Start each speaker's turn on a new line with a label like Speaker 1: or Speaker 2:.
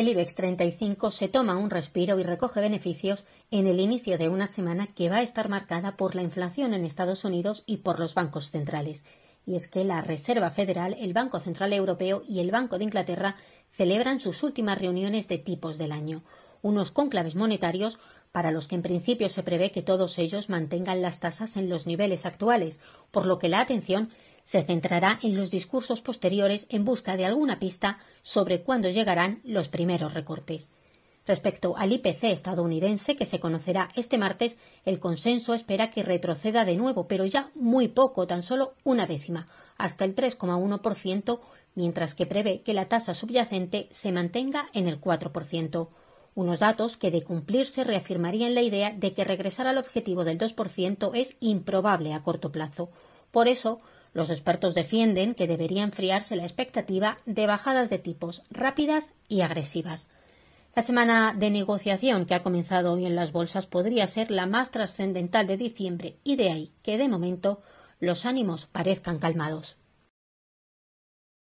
Speaker 1: el IBEX 35 se toma un respiro y recoge beneficios en el inicio de una semana que va a estar marcada por la inflación en Estados Unidos y por los bancos centrales. Y es que la Reserva Federal, el Banco Central Europeo y el Banco de Inglaterra celebran sus últimas reuniones de tipos del año, unos cónclaves monetarios para los que en principio se prevé que todos ellos mantengan las tasas en los niveles actuales, por lo que la atención se centrará en los discursos posteriores en busca de alguna pista sobre cuándo llegarán los primeros recortes. Respecto al IPC estadounidense, que se conocerá este martes, el consenso espera que retroceda de nuevo, pero ya muy poco, tan solo una décima, hasta el 3,1%, mientras que prevé que la tasa subyacente se mantenga en el 4%. Unos datos que, de cumplirse, reafirmarían la idea de que regresar al objetivo del 2% es improbable a corto plazo. Por eso, los expertos defienden que debería enfriarse la expectativa de bajadas de tipos rápidas y agresivas. La semana de negociación que ha comenzado hoy en las bolsas podría ser la más trascendental de diciembre y de ahí que de momento los ánimos parezcan calmados.